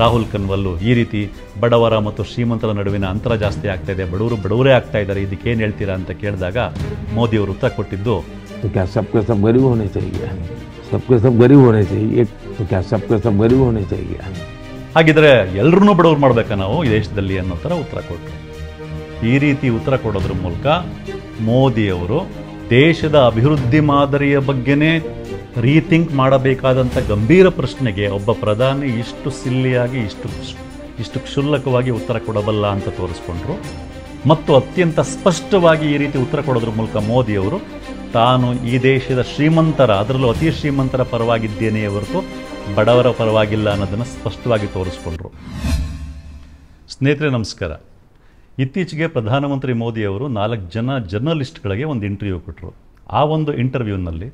ರಾಹುಲ್ ಕನ್ವಲ್ಲು ಈ ರೀತಿ ಬಡವರ ಮತ್ತು ಶ್ರೀಮಂತರ ನಡುವಿನ ಅಂತರ ಜಾಸ್ತಿ ಆಗ್ತಾ ಇದೆ ಬಡವರು ಬಡವರೇ ಆಗ್ತಾ ಇದ್ದಾರೆ ಇದಕ್ಕೇನು ಹೇಳ್ತೀರಾ ಅಂತ ಕೇಳಿದಾಗ ಅವರು ಉತ್ತರ ಕೊಟ್ಟಿದ್ದು सबके सब ಹಾಗಿದ್ರೆ ಎಲ್ಲರೂ ಬಡವ್ರು ಮಾಡಬೇಕಾ ನಾವು ದೇಶದಲ್ಲಿ ಅನ್ನೋ ಥರ ಉತ್ತರ ಕೊಟ್ಟರು ಈ ರೀತಿ ಉತ್ತರ ಕೊಡೋದ್ರ ಮೂಲಕ ಮೋದಿಯವರು ದೇಶದ ಅಭಿವೃದ್ಧಿ ಮಾದರಿಯ ಬಗ್ಗೆನೇ ರೀಥಿಂಕ್ ಮಾಡಬೇಕಾದಂಥ ಗಂಭೀರ ಪ್ರಶ್ನೆಗೆ ಒಬ್ಬ ಪ್ರಧಾನಿ ಇಷ್ಟು ಸಿಲ್ಲಿಯಾಗಿ ಇಷ್ಟು ಇಷ್ಟು ಕ್ಷುಲ್ಲಕವಾಗಿ ಉತ್ತರ ಕೊಡಬಲ್ಲ ಅಂತ ತೋರಿಸ್ಕೊಂಡ್ರು ಮತ್ತು ಅತ್ಯಂತ ಸ್ಪಷ್ಟವಾಗಿ ಈ ರೀತಿ ಉತ್ತರ ಕೊಡೋದ್ರ ಮೂಲಕ ಮೋದಿಯವರು ತಾನು ಈ ದೇಶದ ಶ್ರೀಮಂತರ ಅದರಲ್ಲೂ ಅತಿ ಶ್ರೀಮಂತರ ಪರವಾಗಿದ್ದೇನೆ ಹೊರತು ಬಡವರ ಪರವಾಗಿಲ್ಲ ಅನ್ನೋದನ್ನು ಸ್ಪಷ್ಟವಾಗಿ ತೋರಿಸ್ಕೊಂಡ್ರು ಸ್ನೇಹಿತರೆ ನಮಸ್ಕಾರ ಇತ್ತೀಚೆಗೆ ಪ್ರಧಾನಮಂತ್ರಿ ಮೋದಿಯವರು ನಾಲ್ಕು ಜನ ಜರ್ನಲಿಸ್ಟ್ಗಳಿಗೆ ಒಂದು ಇಂಟರ್ವ್ಯೂ ಕೊಟ್ಟರು ಆ ಒಂದು ಇಂಟರ್ವ್ಯೂನಲ್ಲಿ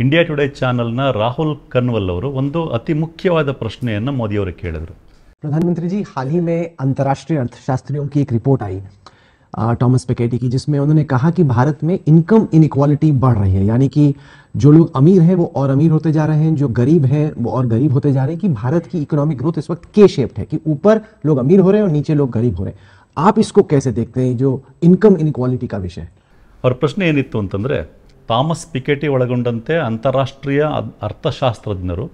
इंडिया टुडे चैनल ना राहुल कन्नवल ಅವರು ಒಂದು ಅತಿ ಮುಖ್ಯವಾದ ಪ್ರಶ್ನೆಯನ್ನ ಮೋದಿ ಅವರಿಗೆ ಕೇಳಿದರು ಪ್ರಧಾನಮಂತ್ರಿಜಿ ಹಾಲಿಮೇ ಅಂತಾರಾಷ್ಟ್ರೀಯ ಅರ್ಥಶಾಸ್ತ್ರಿಯೋಂಕಿಕ್ ರಿಪೋರ್ಟ್ ಐ ಅ ಟೋಮಸ್ ಪಿಕೆಟಿ ಕಿ ಜಿಸ್ಮೇ ಉನ್ನೇ કહಾ ಕಿ ಭಾರತ ಮೇ ಇನ್ಕಮ್ ಇನಿಕ್ವಾಲಿಟಿ ಬಡ್ ರಹೀ ಹೈ ಯಾನಿ ಕಿ ಜೋ ಲೂಗ್ ಅಮೀರ್ ಹೇ ವೋ ಔರ್ ಅಮೀರ್ ಹೋತೆ ಜಾ ರಹೇ ಹೈ ಜೋ ಗರೀಬ್ ಹೇ ವೋ ಔರ್ ಗರೀಬ್ ಹೋತೆ ಜಾ ರಹೇ ಹೈ ಕಿ ಭಾರತ ಕಿ ಇಕಾನಮಿಕ್ ಗ್ರೋತ್ ಇಸ್ ವಕ್ ಕೆ ಶೇಪ್ಡ್ ಹೈ ಕಿ اوپر ಲೂಗ್ ಅಮೀರ್ ಹೋ ರೇ ಔರ್ نیچے ಲೂಗ್ ಗರೀಬ್ ಹೋ ರೇ ಆಪ್ ಇಸ್ಕೋ ಕೈಸೆ ದೇಖತೆ ಹೈ ಜೋ ಇನ್ಕಮ್ ಇನಿಕ್ವಾಲಿಟಿ ಕಾ ವಿಷಯ ಔರ್ ಪ್ರಶ್ನೆ ಯನಿತ್ತು ಅಂತಂದ್ರೆ ಥಾಮಸ್ ಪಿಕೆಟಿ ಒಳಗೊಂಡಂತೆ ಅಂತಾರಾಷ್ಟ್ರೀಯ ಅರ್ಥಶಾಸ್ತ್ರಜ್ಞರು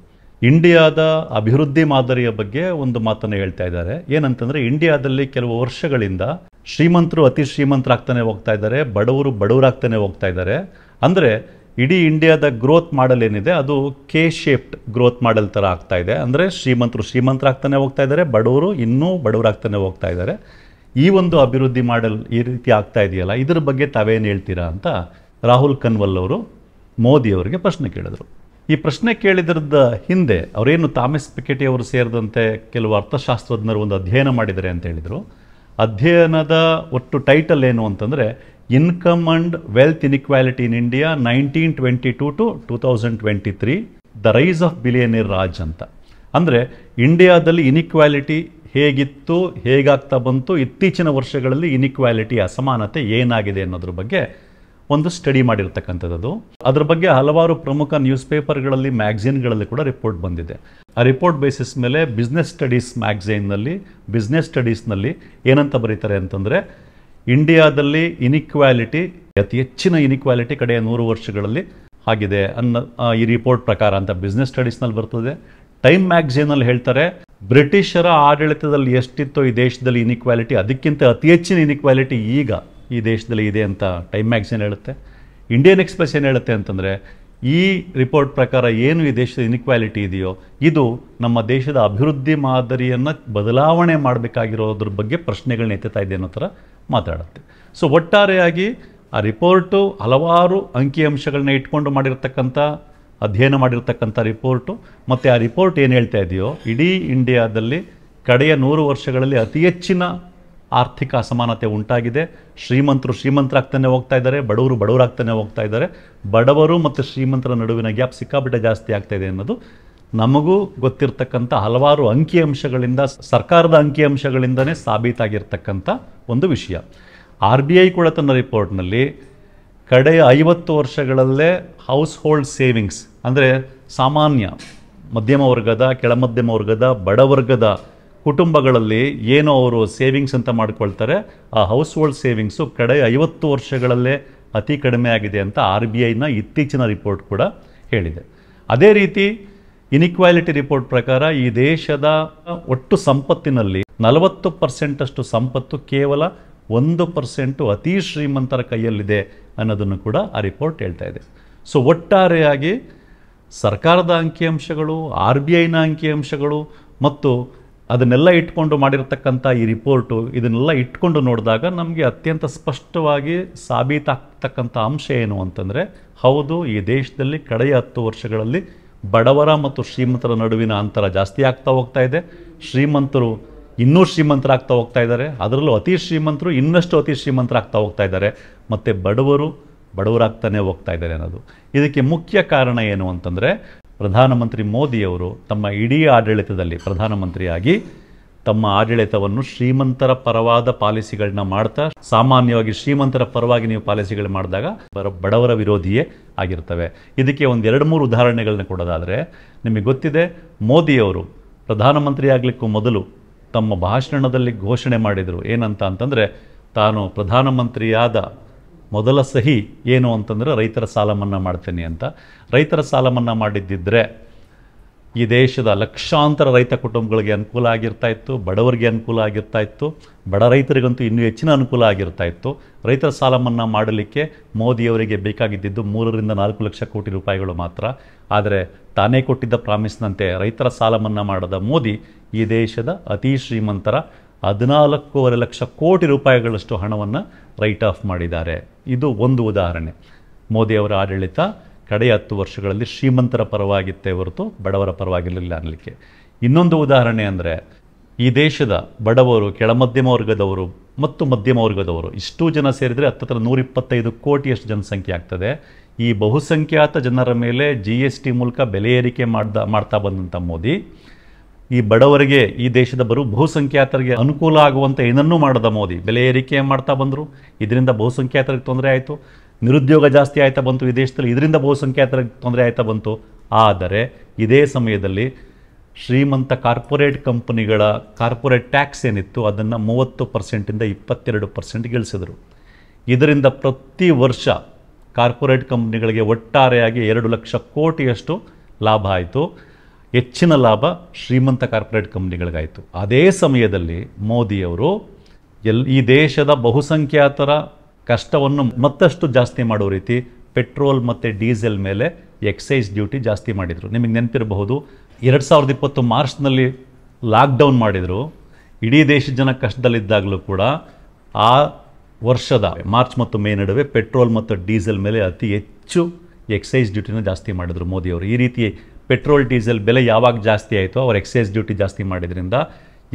ಇಂಡಿಯಾದ ಅಭಿವೃದ್ಧಿ ಮಾದರಿಯ ಬಗ್ಗೆ ಒಂದು ಮಾತನ್ನು ಹೇಳ್ತಾ ಇದ್ದಾರೆ ಏನಂತಂದರೆ ಇಂಡಿಯಾದಲ್ಲಿ ಕೆಲವು ವರ್ಷಗಳಿಂದ ಶ್ರೀಮಂತರು ಅತಿ ಶ್ರೀಮಂತರಾಗ್ತಾನೆ ಹೋಗ್ತಾ ಇದ್ದಾರೆ ಬಡವರು ಬಡವರಾಗ್ತಾನೆ ಹೋಗ್ತಾ ಇದ್ದಾರೆ ಅಂದರೆ ಇಡೀ ಇಂಡಿಯಾದ ಗ್ರೋತ್ ಮಾಡೆಲ್ ಏನಿದೆ ಅದು ಕೆ ಶೇಪ್ಡ್ ಗ್ರೋತ್ ಮಾಡೆಲ್ ಥರ ಆಗ್ತಾ ಇದೆ ಅಂದರೆ ಶ್ರೀಮಂತರು ಶ್ರೀಮಂತರಾಗ್ತಾನೆ ಹೋಗ್ತಾ ಇದ್ದಾರೆ ಬಡವರು ಇನ್ನೂ ಬಡವರಾಗ್ತಾನೆ ಹೋಗ್ತಾ ಇದ್ದಾರೆ ಈ ಒಂದು ಅಭಿವೃದ್ಧಿ ಮಾಡೆಲ್ ಈ ರೀತಿ ಆಗ್ತಾ ಇದೆಯಲ್ಲ ಇದ್ರ ಬಗ್ಗೆ ತಾವೇನು ಹೇಳ್ತೀರಾ ಅಂತ ರಾಹುಲ್ ಕನ್ವಲ್ ಅವರು ಮೋದಿಯವರಿಗೆ ಪ್ರಶ್ನೆ ಕೇಳಿದರು ಈ ಪ್ರಶ್ನೆ ಕೇಳಿದ್ರದ ಹಿಂದೆ ಅವರೇನು ಥಾಮಸ್ ಪಿಕೆಟಿ ಅವರು ಸೇರಿದಂತೆ ಕೆಲವು ಅರ್ಥಶಾಸ್ತ್ರಜ್ಞರು ಒಂದು ಅಧ್ಯಯನ ಮಾಡಿದ್ದಾರೆ ಅಂತ ಹೇಳಿದರು ಅಧ್ಯಯನದ ಒಟ್ಟು ಟೈಟಲ್ ಏನು ಅಂತಂದರೆ income and wealth inequality in India nineteen twenty two to two thousand twenty three the rise of billionaire Raj ಅಂತ ಅಂದರೆ ಇಂಡಿಯಾದಲ್ಲಿ ಇನ್ಇಕ್ವಾಲಿಟಿ ಹೇಗಿತ್ತು ಹೇಗಾಗ್ತಾ ಬಂತು ಇತ್ತೀಚಿನ ವರ್ಷಗಳಲ್ಲಿ ಇನ್ಇಕ್ವಾಲಿಟಿ ಅಸಮಾನತೆ ಏನಾಗಿದೆ ಅನ್ನೋದ್ರ ಬಗ್ಗೆ ಒಂದು ಸ್ಟಡಿ ಮಾಡಿರ್ತಕ್ಕಂಥದ್ದು ಅದರ ಬಗ್ಗೆ ಹಲವಾರು ಪ್ರಮುಖ ನ್ಯೂಸ್ ಪೇಪರ್ಗಳಲ್ಲಿ ಮ್ಯಾಗ್ಝಿನ್ಗಳಲ್ಲಿ ಕೂಡ ರಿಪೋರ್ಟ್ ಬಂದಿದೆ ಆ ರಿಪೋರ್ಟ್ ಬೇಸಿಸ್ ಮೇಲೆ ಬಿಸ್ನೆಸ್ ಸ್ಟಡೀಸ್ ಮ್ಯಾಗ್ಝಿನ್ನಲ್ಲಿ ಬಿಸ್ನೆಸ್ ಸ್ಟಡೀಸ್ನಲ್ಲಿ ಏನಂತ ಬರೀತಾರೆ ಅಂತಂದರೆ ಇಂಡಿಯಾದಲ್ಲಿ ಇನಿಕ್ವಾಲಿಟಿ ಅತಿ ಹೆಚ್ಚಿನ ಇನಿಕ್ವಾಲಿಟಿ ಕಡೆಯ ನೂರು ವರ್ಷಗಳಲ್ಲಿ ಆಗಿದೆ ಅನ್ನೋ ಈ ರಿಪೋರ್ಟ್ ಪ್ರಕಾರ ಅಂತ ಬಿಸ್ನೆಸ್ ಸ್ಟಡೀಸ್ನಲ್ಲಿ ಬರ್ತದೆ ಟೈಮ್ ಮ್ಯಾಗ್ಝೀನಲ್ಲಿ ಹೇಳ್ತಾರೆ ಬ್ರಿಟಿಷರ ಆಡಳಿತದಲ್ಲಿ ಎಷ್ಟಿತ್ತು ಈ ದೇಶದಲ್ಲಿ ಇನಿಕ್ವಾಲಿಟಿ ಅದಕ್ಕಿಂತ ಅತಿ ಹೆಚ್ಚಿನ ಇನಿಕ್ವಾಲಿಟಿ ಈಗ ಈ ದೇಶದಲ್ಲಿ ಇದೆ ಅಂತ ಟೈಮ್ ಮ್ಯಾಗ್ಝಿನ್ ಹೇಳುತ್ತೆ ಇಂಡಿಯನ್ ಎಕ್ಸ್ಪ್ರೆಸ್ ಏನು ಹೇಳುತ್ತೆ ಅಂತಂದರೆ ಈ ರಿಪೋರ್ಟ್ ಪ್ರಕಾರ ಏನು ಈ ದೇಶದ ಇನ್ಕ್ವಾಲಿಟಿ ಇದೆಯೋ ಇದು ನಮ್ಮ ದೇಶದ ಅಭಿವೃದ್ಧಿ ಮಾದರಿಯನ್ನು ಬದಲಾವಣೆ ಮಾಡಬೇಕಾಗಿರೋದ್ರ ಬಗ್ಗೆ ಪ್ರಶ್ನೆಗಳನ್ನ ಎತ್ತುತ್ತಾ ಇದೆ ಅನ್ನೋ ಥರ ಮಾತಾಡುತ್ತೆ ಸೊ ಒಟ್ಟಾರೆಯಾಗಿ ಆ ರಿಪೋರ್ಟು ಹಲವಾರು ಅಂಕಿಅಂಶಗಳನ್ನ ಇಟ್ಕೊಂಡು ಮಾಡಿರ್ತಕ್ಕಂಥ ಅಧ್ಯಯನ ಮಾಡಿರ್ತಕ್ಕಂಥ ರಿಪೋರ್ಟು ಮತ್ತು ಆ ರಿಪೋರ್ಟ್ ಏನು ಹೇಳ್ತಾ ಇದೆಯೋ ಇಡೀ ಇಂಡಿಯಾದಲ್ಲಿ ಕಡೆಯ ನೂರು ವರ್ಷಗಳಲ್ಲಿ ಅತಿ ಹೆಚ್ಚಿನ ಆರ್ಥಿಕ ಅಸಮಾನತೆ ಉಂಟಾಗಿದೆ ಶ್ರೀಮಂತರು ಶ್ರೀಮಂತರಾಗ್ತಾನೆ ಹೋಗ್ತಾ ಇದ್ದಾರೆ ಬಡವರು ಬಡವರಾಗ್ತಾನೆ ಹೋಗ್ತಾ ಇದ್ದಾರೆ ಬಡವರು ಮತ್ತು ಶ್ರೀಮಂತರ ನಡುವಿನ ಗ್ಯಾಪ್ ಸಿಕ್ಕಾಬಿಟ್ಟೆ ಜಾಸ್ತಿ ಇದೆ ಅನ್ನೋದು ನಮಗೂ ಗೊತ್ತಿರತಕ್ಕಂಥ ಹಲವಾರು ಅಂಕಿಅಂಶಗಳಿಂದ ಸರ್ಕಾರದ ಅಂಕಿಅಂಶಗಳಿಂದನೇ ಸಾಬೀತಾಗಿರ್ತಕ್ಕಂಥ ಒಂದು ವಿಷಯ ಆರ್ ಬಿ ಐ ಕೂಡ ತನ್ನ ರಿಪೋರ್ಟ್ನಲ್ಲಿ ಕಡೆಯ ಐವತ್ತು ವರ್ಷಗಳಲ್ಲೇ ಹೌಸ್ ಹೋಲ್ಡ್ ಸೇವಿಂಗ್ಸ್ ಅಂದರೆ ಸಾಮಾನ್ಯ ಮಧ್ಯಮ ವರ್ಗದ ಕೆಳಮಧ್ಯಮ ವರ್ಗದ ಬಡವರ್ಗದ ಕುಟುಂಬಗಳಲ್ಲಿ ಏನೋ ಅವರು ಸೇವಿಂಗ್ಸ್ ಅಂತ ಮಾಡ್ಕೊಳ್ತಾರೆ ಆ ಹೌಸ್ ಹೋಲ್ಡ್ ಸೇವಿಂಗ್ಸು ಕಡೆ ಐವತ್ತು ವರ್ಷಗಳಲ್ಲೇ ಅತಿ ಕಡಿಮೆ ಆಗಿದೆ ಅಂತ ಆರ್ ಬಿ ಐನ ಇತ್ತೀಚಿನ ರಿಪೋರ್ಟ್ ಕೂಡ ಹೇಳಿದೆ ಅದೇ ರೀತಿ ಇನಿಕ್ವಾಲಿಟಿ ರಿಪೋರ್ಟ್ ಪ್ರಕಾರ ಈ ದೇಶದ ಒಟ್ಟು ಸಂಪತ್ತಿನಲ್ಲಿ ನಲವತ್ತು ಪರ್ಸೆಂಟಷ್ಟು ಸಂಪತ್ತು ಕೇವಲ ಒಂದು ಪರ್ಸೆಂಟು ಅತಿ ಶ್ರೀಮಂತರ ಕೈಯಲ್ಲಿದೆ ಅನ್ನೋದನ್ನು ಕೂಡ ಆ ರಿಪೋರ್ಟ್ ಹೇಳ್ತಾ ಇದೆ ಸೊ ಒಟ್ಟಾರೆಯಾಗಿ ಸರ್ಕಾರದ ಅಂಕಿಅಂಶಗಳು ಆರ್ ಬಿ ಐನ ಅಂಕಿಅಂಶಗಳು ಮತ್ತು ಅದನ್ನೆಲ್ಲ ಇಟ್ಕೊಂಡು ಮಾಡಿರ್ತಕ್ಕಂಥ ಈ ರಿಪೋರ್ಟು ಇದನ್ನೆಲ್ಲ ಇಟ್ಕೊಂಡು ನೋಡಿದಾಗ ನಮಗೆ ಅತ್ಯಂತ ಸ್ಪಷ್ಟವಾಗಿ ಸಾಬೀತಾಗ್ತಕ್ಕಂಥ ಅಂಶ ಏನು ಅಂತಂದರೆ ಹೌದು ಈ ದೇಶದಲ್ಲಿ ಕಡೆಯ ಹತ್ತು ವರ್ಷಗಳಲ್ಲಿ ಬಡವರ ಮತ್ತು ಶ್ರೀಮಂತರ ನಡುವಿನ ಅಂತರ ಜಾಸ್ತಿ ಆಗ್ತಾ ಹೋಗ್ತಾ ಇದೆ ಶ್ರೀಮಂತರು ಇನ್ನೂ ಶ್ರೀಮಂತರಾಗ್ತಾ ಹೋಗ್ತಾ ಇದ್ದಾರೆ ಅದರಲ್ಲೂ ಅತಿ ಶ್ರೀಮಂತರು ಇನ್ನಷ್ಟು ಅತಿ ಶ್ರೀಮಂತರಾಗ್ತಾ ಹೋಗ್ತಾ ಇದ್ದಾರೆ ಮತ್ತು ಬಡವರು ಬಡವರಾಗ್ತಾನೆ ಹೋಗ್ತಾ ಇದ್ದಾರೆ ಅನ್ನೋದು ಇದಕ್ಕೆ ಮುಖ್ಯ ಕಾರಣ ಏನು ಅಂತಂದರೆ ಪ್ರಧಾನಮಂತ್ರಿ ಮೋದಿಯವರು ತಮ್ಮ ಇಡೀ ಆಡಳಿತದಲ್ಲಿ ಪ್ರಧಾನಮಂತ್ರಿಯಾಗಿ ತಮ್ಮ ಆಡಳಿತವನ್ನು ಶ್ರೀಮಂತರ ಪರವಾದ ಪಾಲಿಸಿಗಳನ್ನ ಮಾಡ್ತಾ ಸಾಮಾನ್ಯವಾಗಿ ಶ್ರೀಮಂತರ ಪರವಾಗಿ ನೀವು ಪಾಲಿಸಿಗಳು ಮಾಡಿದಾಗ ಬಡವರ ವಿರೋಧಿಯೇ ಆಗಿರ್ತವೆ ಇದಕ್ಕೆ ಒಂದು ಎರಡು ಮೂರು ಉದಾಹರಣೆಗಳನ್ನ ಕೊಡೋದಾದರೆ ನಿಮಗೆ ಗೊತ್ತಿದೆ ಮೋದಿಯವರು ಪ್ರಧಾನಮಂತ್ರಿ ಆಗಲಿಕ್ಕೂ ಮೊದಲು ತಮ್ಮ ಭಾಷಣದಲ್ಲಿ ಘೋಷಣೆ ಮಾಡಿದರು ಏನಂತ ಅಂತಂದರೆ ತಾನು ಪ್ರಧಾನಮಂತ್ರಿಯಾದ ಮೊದಲ ಸಹಿ ಏನು ಅಂತಂದರೆ ರೈತರ ಸಾಲ ಮನ್ನಾ ಮಾಡ್ತೇನೆ ಅಂತ ರೈತರ ಸಾಲ ಮನ್ನಾ ಮಾಡಿದ್ದಿದ್ದರೆ ಈ ದೇಶದ ಲಕ್ಷಾಂತರ ರೈತ ಕುಟುಂಬಗಳಿಗೆ ಅನುಕೂಲ ಆಗಿರ್ತಾ ಇತ್ತು ಬಡವರಿಗೆ ಅನುಕೂಲ ಆಗಿರ್ತಾ ಇತ್ತು ಬಡ ರೈತರಿಗಂತೂ ಇನ್ನೂ ಹೆಚ್ಚಿನ ಅನುಕೂಲ ಆಗಿರ್ತಾ ಇತ್ತು ರೈತರ ಸಾಲ ಮನ್ನಾ ಮಾಡಲಿಕ್ಕೆ ಮೋದಿಯವರಿಗೆ ಬೇಕಾಗಿದ್ದಿದ್ದು ಮೂರರಿಂದ ನಾಲ್ಕು ಲಕ್ಷ ಕೋಟಿ ರೂಪಾಯಿಗಳು ಮಾತ್ರ ಆದರೆ ತಾನೇ ಕೊಟ್ಟಿದ್ದ ಪ್ರಾಮಿಸ್ನಂತೆ ರೈತರ ಸಾಲ ಮನ್ನಾ ಮಾಡದ ಮೋದಿ ಈ ದೇಶದ ಅತಿ ಶ್ರೀಮಂತರ ಹದಿನಾಲ್ಕೂವರೆ ಲಕ್ಷ ಕೋಟಿ ರೂಪಾಯಿಗಳಷ್ಟು ಹಣವನ್ನು ರೈಟ್ ಆಫ್ ಮಾಡಿದ್ದಾರೆ ಇದು ಒಂದು ಉದಾಹರಣೆ ಮೋದಿಯವರ ಆಡಳಿತ ಕಡೆಯ ಹತ್ತು ವರ್ಷಗಳಲ್ಲಿ ಶ್ರೀಮಂತರ ಪರವಾಗಿತ್ತೇ ಹೊರತು ಬಡವರ ಪರವಾಗಿರಲಿಲ್ಲ ಅನ್ನಲಿಕ್ಕೆ ಇನ್ನೊಂದು ಉದಾಹರಣೆ ಅಂದರೆ ಈ ದೇಶದ ಬಡವರು ಕೆಳಮಧ್ಯಮ ವರ್ಗದವರು ಮತ್ತು ಮಧ್ಯಮ ವರ್ಗದವರು ಇಷ್ಟು ಜನ ಸೇರಿದರೆ ಹತ್ತತ್ರ ನೂರಿಪ್ಪತ್ತೈದು ಕೋಟಿಯಷ್ಟು ಜನಸಂಖ್ಯೆ ಆಗ್ತದೆ ಈ ಬಹುಸಂಖ್ಯಾತ ಜನರ ಮೇಲೆ ಜಿ ಎಸ್ ಟಿ ಮೂಲಕ ಬೆಲೆ ಏರಿಕೆ ಮಾಡ್ದ ಮಾಡ್ತಾ ಬಂದಂಥ ಮೋದಿ ಈ ಬಡವರಿಗೆ ಈ ದೇಶದ ಬರು ಬಹುಸಂಖ್ಯಾತರಿಗೆ ಅನುಕೂಲ ಆಗುವಂತೆ ಏನನ್ನೂ ಮಾಡದ ಮೋದಿ ಬೆಲೆ ಏರಿಕೆ ಮಾಡ್ತಾ ಬಂದರು ಇದರಿಂದ ಬಹುಸಂಖ್ಯಾತರಿಗೆ ತೊಂದರೆ ಆಯಿತು ನಿರುದ್ಯೋಗ ಜಾಸ್ತಿ ಆಯ್ತಾ ಬಂತು ಈ ದೇಶದಲ್ಲಿ ಇದರಿಂದ ಬಹುಸಂಖ್ಯಾತರಿಗೆ ತೊಂದರೆ ಆಯ್ತಾ ಬಂತು ಆದರೆ ಇದೇ ಸಮಯದಲ್ಲಿ ಶ್ರೀಮಂತ ಕಾರ್ಪೊರೇಟ್ ಕಂಪನಿಗಳ ಕಾರ್ಪೊರೇಟ್ ಟ್ಯಾಕ್ಸ್ ಏನಿತ್ತು ಅದನ್ನು ಮೂವತ್ತು ಪರ್ಸೆಂಟಿಂದ ಇಪ್ಪತ್ತೆರಡು ಪರ್ಸೆಂಟ್ ಗಳಿಸಿದರು ಇದರಿಂದ ಪ್ರತಿ ವರ್ಷ ಕಾರ್ಪೊರೇಟ್ ಕಂಪ್ನಿಗಳಿಗೆ ಒಟ್ಟಾರೆಯಾಗಿ ಎರಡು ಲಕ್ಷ ಕೋಟಿಯಷ್ಟು ಲಾಭ ಆಯಿತು ಹೆಚ್ಚಿನ ಲಾಭ ಶ್ರೀಮಂತ ಕಾರ್ಪೊರೇಟ್ ಕಂಪ್ನಿಗಳಿಗಾಯಿತು ಅದೇ ಸಮಯದಲ್ಲಿ ಮೋದಿಯವರು ಎಲ್ ಈ ದೇಶದ ಬಹುಸಂಖ್ಯಾತರ ಕಷ್ಟವನ್ನು ಮತ್ತಷ್ಟು ಜಾಸ್ತಿ ಮಾಡೋ ರೀತಿ ಪೆಟ್ರೋಲ್ ಮತ್ತು ಡೀಸೆಲ್ ಮೇಲೆ ಎಕ್ಸೈಸ್ ಡ್ಯೂಟಿ ಜಾಸ್ತಿ ಮಾಡಿದರು ನಿಮಗೆ ನೆನಪಿರಬಹುದು ಎರಡು ಸಾವಿರದ ಇಪ್ಪತ್ತು ಮಾರ್ಚ್ನಲ್ಲಿ ಲಾಕ್ಡೌನ್ ಮಾಡಿದರು ಇಡೀ ದೇಶದ ಜನ ಕಷ್ಟದಲ್ಲಿದ್ದಾಗಲೂ ಕೂಡ ಆ ವರ್ಷದ ಮಾರ್ಚ್ ಮತ್ತು ಮೇ ನಡುವೆ ಪೆಟ್ರೋಲ್ ಮತ್ತು ಡೀಸೆಲ್ ಮೇಲೆ ಅತಿ ಹೆಚ್ಚು ಎಕ್ಸೈಸ್ ಡ್ಯೂಟಿನ ಜಾಸ್ತಿ ಮಾಡಿದರು ಮೋದಿಯವರು ಈ ರೀತಿ ಪೆಟ್ರೋಲ್ ಡೀಸೆಲ್ ಬೆಲೆ ಯಾವಾಗ ಜಾಸ್ತಿ ಆಯಿತು ಅವ್ರ ಎಕ್ಸೈಸ್ ಡ್ಯೂಟಿ ಜಾಸ್ತಿ ಮಾಡಿದ್ರಿಂದ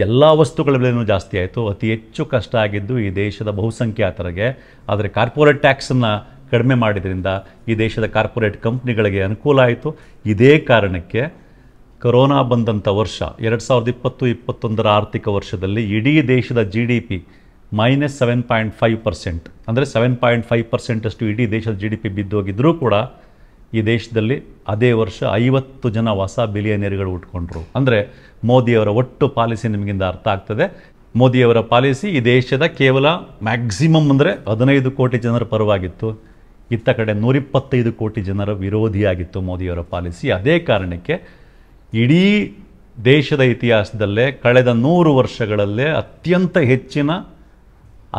ಎಲ್ಲ ವಸ್ತುಗಳ ಬೆಲೆನೂ ಜಾಸ್ತಿ ಆಯಿತು ಅತಿ ಹೆಚ್ಚು ಕಷ್ಟ ಆಗಿದ್ದು ಈ ದೇಶದ ಬಹುಸಂಖ್ಯಾತರಿಗೆ ಆದರೆ ಕಾರ್ಪೊರೇಟ್ ಟ್ಯಾಕ್ಸನ್ನು ಕಡಿಮೆ ಮಾಡಿದ್ರಿಂದ ಈ ದೇಶದ ಕಾರ್ಪೊರೇಟ್ ಕಂಪ್ನಿಗಳಿಗೆ ಅನುಕೂಲ ಆಯಿತು ಇದೇ ಕಾರಣಕ್ಕೆ ಕೊರೋನಾ ಬಂದಂಥ ವರ್ಷ ಎರಡು ಸಾವಿರದ ಇಪ್ಪತ್ತು ಇಪ್ಪತ್ತೊಂದರ ಆರ್ಥಿಕ ವರ್ಷದಲ್ಲಿ ಇಡೀ ದೇಶದ G D P minus seven point five percent ಅಂದರೆ ಸೆವೆನ್ ಪಾಯಿಂಟ್ ಫೈವ್ ಪರ್ಸೆಂಟಷ್ಟು ಇಡೀ ದೇಶದ ಜಿ ಡಿ ಪಿ ಬಿದ್ದೋಗಿದ್ದರೂ ಕೂಡ ಈ ದೇಶದಲ್ಲಿ ಅದೇ ವರ್ಷ ಐವತ್ತು ಜನ ಹೊಸ ಬಿಲಿಯನೇರ್ಗಳು ಉಟ್ಕೊಂಡ್ರು ಅಂದರೆ ಮೋದಿಯವರ ಒಟ್ಟು ಪಾಲಿಸಿ ನಿಮಗಿಂದ ಅರ್ಥ ಆಗ್ತದೆ ಮೋದಿಯವರ ಪಾಲಿಸಿ ಈ ದೇಶದ ಕೇವಲ ಮ್ಯಾಕ್ಸಿಮಮ್ ಅಂದರೆ ಹದಿನೈದು ಕೋಟಿ ಜನರ ಪರವಾಗಿತ್ತು ಇತ್ತ ಕಡೆ ನೂರಿಪ್ಪತ್ತೈದು ಕೋಟಿ ಜನರ ವಿರೋಧಿಯಾಗಿತ್ತು ಮೋದಿಯವರ ಪಾಲಿಸಿ ಅದೇ ಕಾರಣಕ್ಕೆ ಇಡೀ ದೇಶದ ಇತಿಹಾಸದಲ್ಲೇ ಕಳೆದ ನೂರು ವರ್ಷಗಳಲ್ಲೇ ಅತ್ಯಂತ ಹೆಚ್ಚಿನ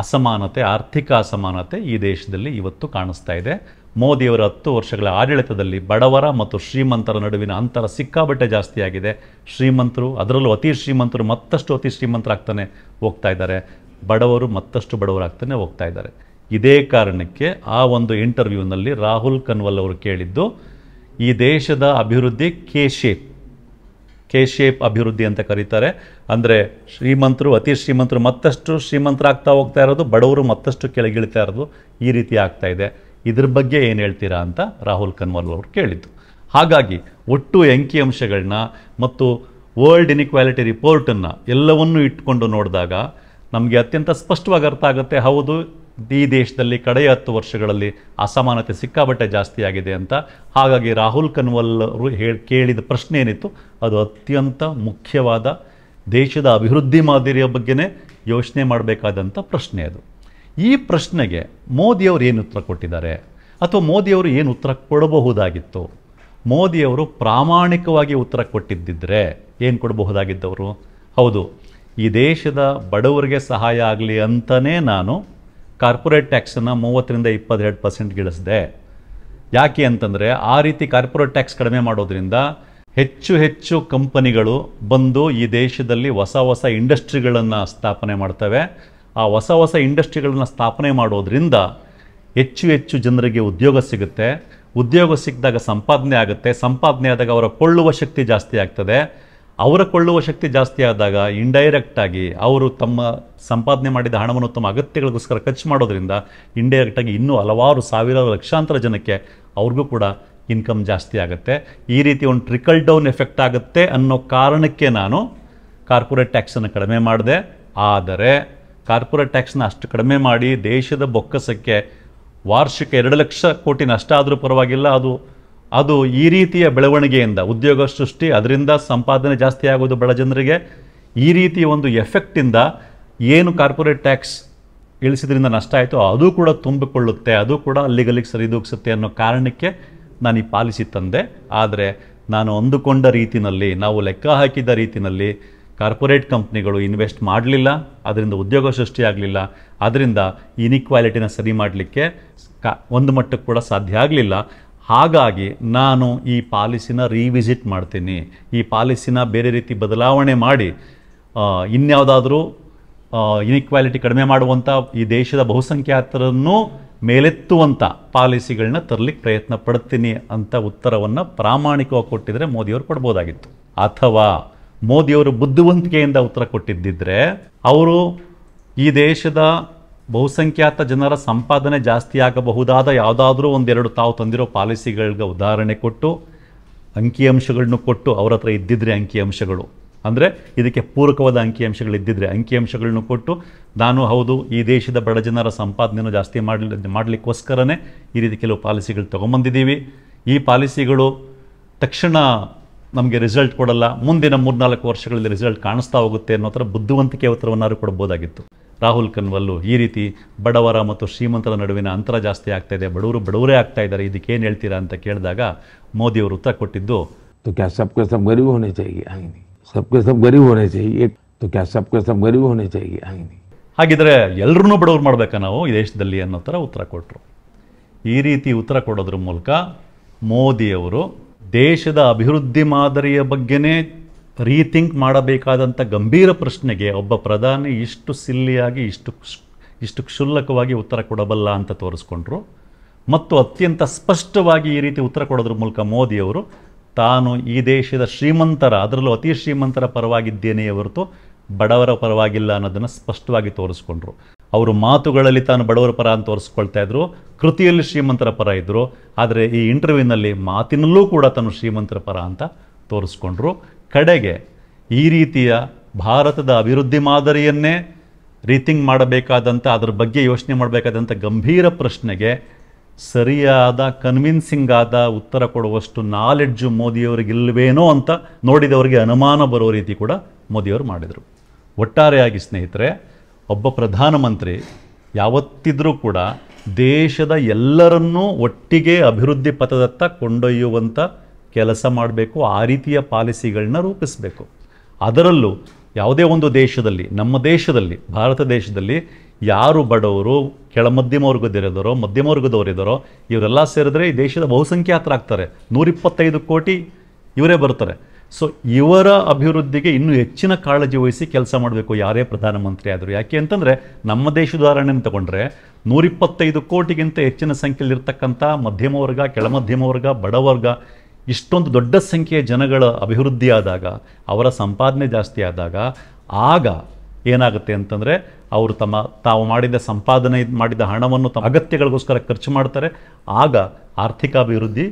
ಅಸಮಾನತೆ ಆರ್ಥಿಕ ಅಸಮಾನತೆ ಈ ದೇಶದಲ್ಲಿ ಇವತ್ತು ಕಾಣಿಸ್ತಾ ಇದೆ ಮೋದಿಯವರ ಹತ್ತು ವರ್ಷಗಳ ಆಡಳಿತದಲ್ಲಿ ಬಡವರ ಮತ್ತು ಶ್ರೀಮಂತರ ನಡುವಿನ ಅಂತರ ಸಿಕ್ಕಾಬಟ್ಟೆ ಜಾಸ್ತಿಯಾಗಿದೆ ಶ್ರೀಮಂತರು ಅದರಲ್ಲೂ ಅತಿ ಶ್ರೀಮಂತರು ಮತ್ತಷ್ಟು ಅತಿ ಶ್ರೀಮಂತರಾಗ್ತಾನೆ ಹೋಗ್ತಾ ಇದ್ದಾರೆ ಬಡವರು ಮತ್ತಷ್ಟು ಬಡವರಾಗ್ತಾನೆ ಹೋಗ್ತಾ ಇದ್ದಾರೆ ಇದೇ ಕಾರಣಕ್ಕೆ ಆ ಒಂದು ಇಂಟರ್ವ್ಯೂನಲ್ಲಿ ರಾಹುಲ್ ಕನ್ವಲ್ ಅವರು ಕೇಳಿದ್ದು ಈ ದೇಶದ ಅಭಿವೃದ್ಧಿ ಕೆ ಶೇಪ್ ಕೆ ಶೇಪ್ ಅಭಿವೃದ್ಧಿ ಅಂತ ಕರೀತಾರೆ ಅಂದರೆ ಶ್ರೀಮಂತರು ಅತಿ ಶ್ರೀಮಂತರು ಮತ್ತಷ್ಟು ಶ್ರೀಮಂತರಾಗ್ತಾ ಹೋಗ್ತಾ ಇರೋದು ಬಡವರು ಮತ್ತಷ್ಟು ಕೆಳಗಿಳಿತಾ ಇರೋದು ಈ ರೀತಿ ಆಗ್ತಾ ಇದೆ ಇದ್ರ ಬಗ್ಗೆ ಏನು ಹೇಳ್ತೀರಾ ಅಂತ ರಾಹುಲ್ ಕನ್ವಾಲ್ ಅವರು ಕೇಳಿದ್ದು ಹಾಗಾಗಿ ಒಟ್ಟು ಅಂಕಿ ಅಂಶಗಳನ್ನ ಮತ್ತು ವರ್ಲ್ಡ್ ಇನಿಕ್ವಾಲಿಟಿ ರಿಪೋರ್ಟನ್ನು ಎಲ್ಲವನ್ನೂ ಇಟ್ಕೊಂಡು ನೋಡಿದಾಗ ನಮಗೆ ಅತ್ಯಂತ ಸ್ಪಷ್ಟವಾಗಿ ಅರ್ಥ ಆಗುತ್ತೆ ಹೌದು ಈ ದೇಶದಲ್ಲಿ ಕಡೆಯ ಹತ್ತು ವರ್ಷಗಳಲ್ಲಿ ಅಸಮಾನತೆ ಸಿಕ್ಕಾಬಟ್ಟೆ ಜಾಸ್ತಿ ಆಗಿದೆ ಅಂತ ಹಾಗಾಗಿ ರಾಹುಲ್ ಕನ್ವಲ್ ಅವರು ಹೇಳಿ ಕೇಳಿದ ಪ್ರಶ್ನೆ ಏನಿತ್ತು ಅದು ಅತ್ಯಂತ ಮುಖ್ಯವಾದ ದೇಶದ ಅಭಿವೃದ್ಧಿ ಮಾದರಿಯ ಬಗ್ಗೆನೇ ಯೋಚನೆ ಮಾಡಬೇಕಾದಂಥ ಪ್ರಶ್ನೆ ಅದು ಈ ಪ್ರಶ್ನೆಗೆ ಮೋದಿಯವರು ಏನು ಉತ್ತರ ಕೊಟ್ಟಿದ್ದಾರೆ ಅಥವಾ ಮೋದಿಯವರು ಏನು ಉತ್ತರ ಕೊಡಬಹುದಾಗಿತ್ತು ಮೋದಿಯವರು ಪ್ರಾಮಾಣಿಕವಾಗಿ ಉತ್ತರ ಕೊಟ್ಟಿದ್ದಿದ್ರೆ ಏನು ಕೊಡಬಹುದಾಗಿದ್ದವರು ಹೌದು ಈ ದೇಶದ ಬಡವರಿಗೆ ಸಹಾಯ ಆಗಲಿ ಅಂತಲೇ ನಾನು ಕಾರ್ಪೊರೇಟ್ ಟ್ಯಾಕ್ಸನ್ನು ಮೂವತ್ತರಿಂದ ಇಪ್ಪತ್ತೆರಡು ಪರ್ಸೆಂಟ್ ಗಿಳಿಸಿದೆ ಯಾಕೆ ಅಂತಂದರೆ ಆ ರೀತಿ ಕಾರ್ಪೊರೇಟ್ ಟ್ಯಾಕ್ಸ್ ಕಡಿಮೆ ಮಾಡೋದ್ರಿಂದ ಹೆಚ್ಚು ಹೆಚ್ಚು ಕಂಪನಿಗಳು ಬಂದು ಈ ದೇಶದಲ್ಲಿ ಹೊಸ ಹೊಸ ಇಂಡಸ್ಟ್ರಿಗಳನ್ನು ಸ್ಥಾಪನೆ ಮಾಡ್ತವೆ ಆ ಹೊಸ ಹೊಸ ಇಂಡಸ್ಟ್ರಿಗಳನ್ನ ಸ್ಥಾಪನೆ ಮಾಡೋದರಿಂದ ಹೆಚ್ಚು ಹೆಚ್ಚು ಜನರಿಗೆ ಉದ್ಯೋಗ ಸಿಗುತ್ತೆ ಉದ್ಯೋಗ ಸಿಕ್ಕಿದಾಗ ಸಂಪಾದನೆ ಆಗುತ್ತೆ ಸಂಪಾದನೆ ಆದಾಗ ಅವರ ಕೊಳ್ಳುವ ಶಕ್ತಿ ಜಾಸ್ತಿ ಆಗ್ತದೆ ಅವರ ಕೊಳ್ಳುವ ಶಕ್ತಿ ಜಾಸ್ತಿ ಆದಾಗ ಇಂಡೈರೆಕ್ಟಾಗಿ ಅವರು ತಮ್ಮ ಸಂಪಾದನೆ ಮಾಡಿದ ಹಣವನ್ನು ತಮ್ಮ ಅಗತ್ಯಗಳಿಗೋಸ್ಕರ ಖರ್ಚು ಮಾಡೋದರಿಂದ ಇಂಡೈರೆಕ್ಟಾಗಿ ಇನ್ನೂ ಹಲವಾರು ಸಾವಿರಾರು ಲಕ್ಷಾಂತರ ಜನಕ್ಕೆ ಅವ್ರಿಗೂ ಕೂಡ ಇನ್ಕಮ್ ಜಾಸ್ತಿ ಆಗುತ್ತೆ ಈ ರೀತಿ ಒಂದು ಟ್ರಿಕಲ್ ಡೌನ್ ಎಫೆಕ್ಟ್ ಆಗುತ್ತೆ ಅನ್ನೋ ಕಾರಣಕ್ಕೆ ನಾನು ಕಾರ್ಪೊರೇಟ್ ಟ್ಯಾಕ್ಸನ್ನು ಕಡಿಮೆ ಮಾಡಿದೆ ಆದರೆ ಕಾರ್ಪೊರೇಟ್ ಟ್ಯಾಕ್ಸ್ನ ಅಷ್ಟು ಕಡಿಮೆ ಮಾಡಿ ದೇಶದ ಬೊಕ್ಕಸಕ್ಕೆ ವಾರ್ಷಿಕ ಎರಡು ಲಕ್ಷ ಕೋಟಿ ನಷ್ಟ ಆದರೂ ಪರವಾಗಿಲ್ಲ ಅದು ಅದು ಈ ರೀತಿಯ ಬೆಳವಣಿಗೆಯಿಂದ ಉದ್ಯೋಗ ಸೃಷ್ಟಿ ಅದರಿಂದ ಸಂಪಾದನೆ ಜಾಸ್ತಿ ಆಗೋದು ಬಡ ಜನರಿಗೆ ಈ ರೀತಿಯ ಒಂದು ಎಫೆಕ್ಟಿಂದ ಏನು ಕಾರ್ಪೊರೇಟ್ ಟ್ಯಾಕ್ಸ್ ಇಳಿಸಿದ್ರಿಂದ ನಷ್ಟ ಆಯಿತು ಅದು ಕೂಡ ತುಂಬಿಕೊಳ್ಳುತ್ತೆ ಅದು ಕೂಡ ಅಲ್ಲಿಗಲ್ಲಿಗೆ ಸರಿದೂಗಿಸುತ್ತೆ ಅನ್ನೋ ಕಾರಣಕ್ಕೆ ನಾನು ಈ ಪಾಲಿಸಿ ತಂದೆ ಆದರೆ ನಾನು ಅಂದುಕೊಂಡ ರೀತಿಯಲ್ಲಿ ನಾವು ಲೆಕ್ಕ ಹಾಕಿದ ರೀತಿಯಲ್ಲಿ ಕಾರ್ಪೊರೇಟ್ ಕಂಪ್ನಿಗಳು ಇನ್ವೆಸ್ಟ್ ಮಾಡಲಿಲ್ಲ ಅದರಿಂದ ಉದ್ಯೋಗ ಸೃಷ್ಟಿಯಾಗಲಿಲ್ಲ ಅದರಿಂದ ಇನಿಕ್ವಾಲಿಟಿನ ಸರಿ ಮಾಡಲಿಕ್ಕೆ ಕ ಒಂದು ಮಟ್ಟಕ್ಕೆ ಕೂಡ ಸಾಧ್ಯ ಆಗಲಿಲ್ಲ ಹಾಗಾಗಿ ನಾನು ಈ ಪಾಲಿಸಿನ ರೀವಿಸಿಟ್ ಮಾಡ್ತೀನಿ ಈ ಪಾಲಿಸಿನ ಬೇರೆ ರೀತಿ ಬದಲಾವಣೆ ಮಾಡಿ ಇನ್ಯಾವುದಾದ್ರೂ ಇನಿಕ್ವಾಲಿಟಿ ಕಡಿಮೆ ಮಾಡುವಂಥ ಈ ದೇಶದ ಬಹುಸಂಖ್ಯಾತರನ್ನು ಮೇಲೆತ್ತುವಂಥ ಪಾಲಿಸಿಗಳನ್ನ ತರಲಿಕ್ಕೆ ಪ್ರಯತ್ನ ಪಡ್ತೀನಿ ಅಂತ ಉತ್ತರವನ್ನು ಪ್ರಾಮಾಣಿಕವಾಗಿ ಕೊಟ್ಟಿದ್ರೆ ಮೋದಿಯವರು ಕೊಡ್ಬೋದಾಗಿತ್ತು ಅಥವಾ ಮೋದಿಯವರು ಬುದ್ಧಿವಂತಿಕೆಯಿಂದ ಉತ್ತರ ಕೊಟ್ಟಿದ್ದಿದ್ರೆ ಅವರು ಈ ದೇಶದ ಬಹುಸಂಖ್ಯಾತ ಜನರ ಸಂಪಾದನೆ ಜಾಸ್ತಿ ಆಗಬಹುದಾದ ಯಾವುದಾದ್ರೂ ಒಂದೆರಡು ತಾವು ತಂದಿರೋ ಪಾಲಿಸಿಗಳಿಗೆ ಉದಾಹರಣೆ ಕೊಟ್ಟು ಅಂಕಿಅಂಶಗಳನ್ನು ಕೊಟ್ಟು ಅವ್ರ ಹತ್ರ ಇದ್ದಿದ್ರೆ ಅಂಕಿಅಂಶಗಳು ಅಂದರೆ ಇದಕ್ಕೆ ಪೂರಕವಾದ ಇದ್ದಿದ್ರೆ ಅಂಕಿಅಂಶಗಳನ್ನು ಕೊಟ್ಟು ನಾನು ಹೌದು ಈ ದೇಶದ ಬಡ ಜನರ ಸಂಪಾದನೆಯನ್ನು ಜಾಸ್ತಿ ಮಾಡಲಿ ಮಾಡಲಿಕ್ಕೋಸ್ಕರನೇ ಈ ರೀತಿ ಕೆಲವು ಪಾಲಿಸಿಗಳು ತೊಗೊಂಬಂದಿದ್ದೀವಿ ಈ ಪಾಲಿಸಿಗಳು ತಕ್ಷಣ ನಮಗೆ ರಿಸಲ್ಟ್ ಕೊಡಲ್ಲ ಮುಂದಿನ ಮೂರ್ನಾಲ್ಕು ವರ್ಷಗಳಲ್ಲಿ ರಿಸಲ್ಟ್ ಕಾಣಿಸ್ತಾ ಹೋಗುತ್ತೆ ಅನ್ನೋ ಥರ ಬುದ್ಧಿವಂತಿಕೆ ಉತ್ತರವನ್ನಾರು ಕೊಡ್ಬೋದಾಗಿತ್ತು ರಾಹುಲ್ ಕನ್ವಲ್ಲು ಈ ರೀತಿ ಬಡವರ ಮತ್ತು ಶ್ರೀಮಂತರ ನಡುವಿನ ಅಂತರ ಜಾಸ್ತಿ ಆಗ್ತಾ ಇದೆ ಬಡವರು ಬಡವರೇ ಆಗ್ತಾ ಇದ್ದಾರೆ ಇದಕ್ಕೇನು ಹೇಳ್ತೀರಾ ಅಂತ ಕೇಳಿದಾಗ ಮೋದಿಯವರು ಉತ್ತರ ಕೊಟ್ಟಿದ್ದು सबके सब ಹಾಗಿದ್ರೆ ಎಲ್ಲರೂ ಬಡವರು ಮಾಡಬೇಕಾ ನಾವು ಈ ದೇಶದಲ್ಲಿ ಅನ್ನೋ ಥರ ಉತ್ತರ ಕೊಟ್ಟರು ಈ ರೀತಿ ಉತ್ತರ ಕೊಡೋದ್ರ ಮೂಲಕ ಮೋದಿಯವರು ದೇಶದ ಅಭಿವೃದ್ಧಿ ಮಾದರಿಯ ಬಗ್ಗೆನೇ ರೀಥಿಂಕ್ ಮಾಡಬೇಕಾದಂಥ ಗಂಭೀರ ಪ್ರಶ್ನೆಗೆ ಒಬ್ಬ ಪ್ರಧಾನಿ ಇಷ್ಟು ಸಿಲ್ಲಿಯಾಗಿ ಇಷ್ಟು ಇಷ್ಟು ಕ್ಷುಲ್ಲಕವಾಗಿ ಉತ್ತರ ಕೊಡಬಲ್ಲ ಅಂತ ತೋರಿಸ್ಕೊಂಡ್ರು ಮತ್ತು ಅತ್ಯಂತ ಸ್ಪಷ್ಟವಾಗಿ ಈ ರೀತಿ ಉತ್ತರ ಕೊಡೋದ್ರ ಮೂಲಕ ಮೋದಿಯವರು ತಾನು ಈ ದೇಶದ ಶ್ರೀಮಂತರ ಅದರಲ್ಲೂ ಅತಿ ಶ್ರೀಮಂತರ ಪರವಾಗಿದ್ದೇನೆ ಹೊರತು ಬಡವರ ಪರವಾಗಿಲ್ಲ ಅನ್ನೋದನ್ನು ಸ್ಪಷ್ಟವಾಗಿ ತೋರಿಸ್ಕೊಂಡ್ರು ಅವರು ಮಾತುಗಳಲ್ಲಿ ತಾನು ಬಡವರ ಪರ ಅಂತ ತೋರಿಸ್ಕೊಳ್ತಾ ಇದ್ರು ಕೃತಿಯಲ್ಲಿ ಶ್ರೀಮಂತರ ಪರ ಇದ್ದರು ಆದರೆ ಈ ಇಂಟರ್ವ್ಯೂನಲ್ಲಿ ಮಾತಿನಲ್ಲೂ ಕೂಡ ತಾನು ಶ್ರೀಮಂತರ ಪರ ಅಂತ ತೋರಿಸ್ಕೊಂಡ್ರು ಕಡೆಗೆ ಈ ರೀತಿಯ ಭಾರತದ ಅಭಿವೃದ್ಧಿ ಮಾದರಿಯನ್ನೇ ರೀತಿಂಗ್ ಮಾಡಬೇಕಾದಂಥ ಅದರ ಬಗ್ಗೆ ಯೋಚನೆ ಮಾಡಬೇಕಾದಂಥ ಗಂಭೀರ ಪ್ರಶ್ನೆಗೆ ಸರಿಯಾದ ಕನ್ವಿನ್ಸಿಂಗ್ ಆದ ಉತ್ತರ ಕೊಡುವಷ್ಟು ನಾಲೆಡ್ಜು ಇಲ್ಲವೇನೋ ಅಂತ ನೋಡಿದವರಿಗೆ ಅನುಮಾನ ಬರೋ ರೀತಿ ಕೂಡ ಮೋದಿಯವರು ಮಾಡಿದರು ಒಟ್ಟಾರೆಯಾಗಿ ಸ್ನೇಹಿತರೆ ಒಬ್ಬ ಪ್ರಧಾನಮಂತ್ರಿ ಯಾವತ್ತಿದ್ರೂ ಕೂಡ ದೇಶದ ಎಲ್ಲರನ್ನೂ ಒಟ್ಟಿಗೆ ಅಭಿವೃದ್ಧಿ ಪಥದತ್ತ ಕೊಂಡೊಯ್ಯುವಂಥ ಕೆಲಸ ಮಾಡಬೇಕು ಆ ರೀತಿಯ ಪಾಲಿಸಿಗಳನ್ನ ರೂಪಿಸಬೇಕು ಅದರಲ್ಲೂ ಯಾವುದೇ ಒಂದು ದೇಶದಲ್ಲಿ ನಮ್ಮ ದೇಶದಲ್ಲಿ ಭಾರತ ದೇಶದಲ್ಲಿ ಯಾರು ಬಡವರು ಕೆಳ ಮಧ್ಯಮ ವರ್ಗದಿರೋದರೋ ಮಧ್ಯಮ ವರ್ಗದವರಿದ್ದಾರೋ ಇವರೆಲ್ಲ ಸೇರಿದ್ರೆ ಈ ದೇಶದ ಬಹುಸಂಖ್ಯಾತರಾಗ್ತಾರೆ ನೂರಿಪ್ಪತ್ತೈದು ಕೋಟಿ ಇವರೇ ಬರ್ತಾರೆ ಸೊ ಇವರ ಅಭಿವೃದ್ಧಿಗೆ ಇನ್ನೂ ಹೆಚ್ಚಿನ ಕಾಳಜಿ ವಹಿಸಿ ಕೆಲಸ ಮಾಡಬೇಕು ಯಾರೇ ಪ್ರಧಾನಮಂತ್ರಿ ಆದರೂ ಯಾಕೆ ಅಂತಂದರೆ ನಮ್ಮ ದೇಶ ಉದಾಹರಣೆಯನ್ನು ತಗೊಂಡ್ರೆ ನೂರಿಪ್ಪತ್ತೈದು ಕೋಟಿಗಿಂತ ಹೆಚ್ಚಿನ ಸಂಖ್ಯೆಯಲ್ಲಿರ್ತಕ್ಕಂಥ ಮಧ್ಯಮ ವರ್ಗ ಕೆಳಮಧ್ಯಮ ವರ್ಗ ಬಡವರ್ಗ ಇಷ್ಟೊಂದು ದೊಡ್ಡ ಸಂಖ್ಯೆಯ ಜನಗಳ ಅಭಿವೃದ್ಧಿ ಆದಾಗ ಅವರ ಸಂಪಾದನೆ ಜಾಸ್ತಿ ಆದಾಗ ಆಗ ಏನಾಗುತ್ತೆ ಅಂತಂದರೆ ಅವರು ತಮ್ಮ ತಾವು ಮಾಡಿದ ಸಂಪಾದನೆ ಮಾಡಿದ ಹಣವನ್ನು ತಮ್ಮ ಅಗತ್ಯಗಳಿಗೋಸ್ಕರ ಖರ್ಚು ಮಾಡ್ತಾರೆ ಆಗ ಆರ್ಥಿಕ ಅಭಿವೃದ್ಧಿ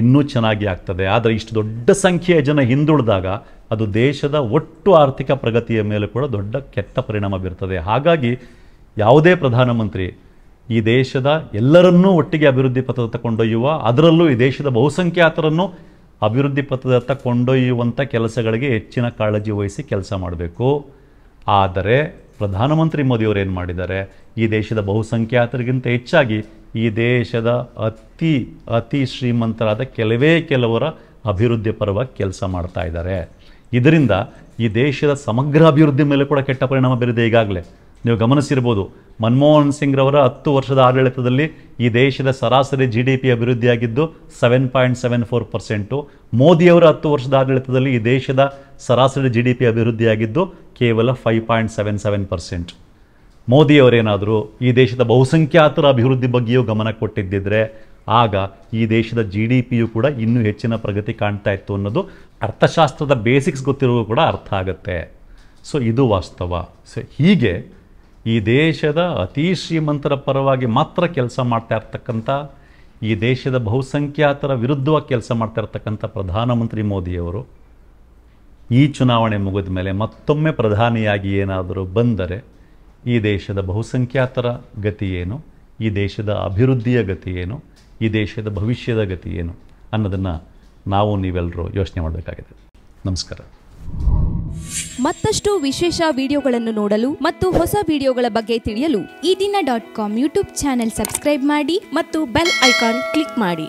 ಇನ್ನೂ ಚೆನ್ನಾಗಿ ಆಗ್ತದೆ ಆದರೆ ಇಷ್ಟು ದೊಡ್ಡ ಸಂಖ್ಯೆಯ ಜನ ಹಿಂದುಳಿದಾಗ ಅದು ದೇಶದ ಒಟ್ಟು ಆರ್ಥಿಕ ಪ್ರಗತಿಯ ಮೇಲೆ ಕೂಡ ದೊಡ್ಡ ಕೆಟ್ಟ ಪರಿಣಾಮ ಬೀರ್ತದೆ ಹಾಗಾಗಿ ಯಾವುದೇ ಪ್ರಧಾನಮಂತ್ರಿ ಈ ದೇಶದ ಎಲ್ಲರನ್ನೂ ಒಟ್ಟಿಗೆ ಅಭಿವೃದ್ಧಿ ಪಥದತ್ತ ಕೊಂಡೊಯ್ಯುವ ಅದರಲ್ಲೂ ಈ ದೇಶದ ಬಹುಸಂಖ್ಯಾತರನ್ನು ಅಭಿವೃದ್ಧಿ ಪಥದತ್ತ ಕೊಂಡೊಯ್ಯುವಂಥ ಕೆಲಸಗಳಿಗೆ ಹೆಚ್ಚಿನ ಕಾಳಜಿ ವಹಿಸಿ ಕೆಲಸ ಮಾಡಬೇಕು ಆದರೆ ಪ್ರಧಾನಮಂತ್ರಿ ಮೋದಿಯವರು ಏನು ಮಾಡಿದ್ದಾರೆ ಈ ದೇಶದ ಬಹುಸಂಖ್ಯಾತರಿಗಿಂತ ಹೆಚ್ಚಾಗಿ ಈ ದೇಶದ ಅತಿ ಅತಿ ಶ್ರೀಮಂತರಾದ ಕೆಲವೇ ಕೆಲವರ ಅಭಿವೃದ್ಧಿ ಪರವಾಗಿ ಕೆಲಸ ಮಾಡ್ತಾ ಇದ್ದಾರೆ ಇದರಿಂದ ಈ ದೇಶದ ಸಮಗ್ರ ಅಭಿವೃದ್ಧಿ ಮೇಲೆ ಕೂಡ ಕೆಟ್ಟ ಪರಿಣಾಮ ಬೀರಿದೆ ಈಗಾಗಲೇ ನೀವು ಗಮನಿಸಿರ್ಬೋದು ಮನಮೋಹನ್ ಸಿಂಗ್ರವರ ಹತ್ತು ವರ್ಷದ ಆಡಳಿತದಲ್ಲಿ ಈ ದೇಶದ ಸರಾಸರಿ ಜಿ ಡಿ ಪಿ ಅಭಿವೃದ್ಧಿಯಾಗಿದ್ದು seven point seven four percent ಮೋದಿಯವರ ಹತ್ತು ವರ್ಷದ ಆಡಳಿತದಲ್ಲಿ ಈ ದೇಶದ ಸರಾಸರಿ ಜಿ ಡಿ ಪಿ ಅಭಿವೃದ್ಧಿಯಾಗಿದ್ದು ಕೇವಲ five point seven seven percent ಮೋದಿಯವರೇನಾದರೂ ಈ ದೇಶದ ಬಹುಸಂಖ್ಯಾತರ ಅಭಿವೃದ್ಧಿ ಬಗ್ಗೆಯೂ ಗಮನ ಕೊಟ್ಟಿದ್ದಿದ್ರೆ ಆಗ ಈ ದೇಶದ ಜಿ ಡಿ ಪಿಯು ಕೂಡ ಇನ್ನೂ ಹೆಚ್ಚಿನ ಪ್ರಗತಿ ಕಾಣ್ತಾ ಇತ್ತು ಅನ್ನೋದು ಅರ್ಥಶಾಸ್ತ್ರದ ಬೇಸಿಕ್ಸ್ ಗೊತ್ತಿರೋ ಕೂಡ ಅರ್ಥ ಆಗುತ್ತೆ ಸೊ ಇದು ವಾಸ್ತವ ಸೊ ಹೀಗೆ ಈ ದೇಶದ ಅತಿ ಶ್ರೀಮಂತರ ಪರವಾಗಿ ಮಾತ್ರ ಕೆಲಸ ಮಾಡ್ತಾ ಇರ್ತಕ್ಕಂಥ ಈ ದೇಶದ ಬಹುಸಂಖ್ಯಾತರ ವಿರುದ್ಧವಾಗಿ ಕೆಲಸ ಮಾಡ್ತಾ ಇರ್ತಕ್ಕಂಥ ಪ್ರಧಾನಮಂತ್ರಿ ಮೋದಿಯವರು ಈ ಚುನಾವಣೆ ಮುಗಿದ ಮೇಲೆ ಮತ್ತೊಮ್ಮೆ ಪ್ರಧಾನಿಯಾಗಿ ಏನಾದರೂ ಬಂದರೆ ಈ ದೇಶದ ಬಹುಸಂಖ್ಯಾತರ ಗತಿ ಏನು ಈ ದೇಶದ ಅಭಿವೃದ್ಧಿಯ ಗತಿ ಏನು ಈ ದೇಶದ ಭವಿಷ್ಯದ ಗತಿ ಏನು ಅನ್ನೋದನ್ನು ನಾವು ನೀವೆಲ್ಲರೂ ಯೋಚನೆ ಮಾಡಬೇಕಾಗಿದೆ ನಮಸ್ಕಾರ ಮತ್ತಷ್ಟು ವಿಶೇಷ ವಿಡಿಯೋಗಳನ್ನು ನೋಡಲು ಮತ್ತು ಹೊಸ ವಿಡಿಯೋಗಳ ಬಗ್ಗೆ ತಿಳಿಯಲು ಈ ದಿನ dot com YouTube channel subscribe ಮಾಡಿ ಮತ್ತು ಬೆಲ್ ಐಕಾನ್ ಕ್ಲಿಕ್ ಮಾಡಿ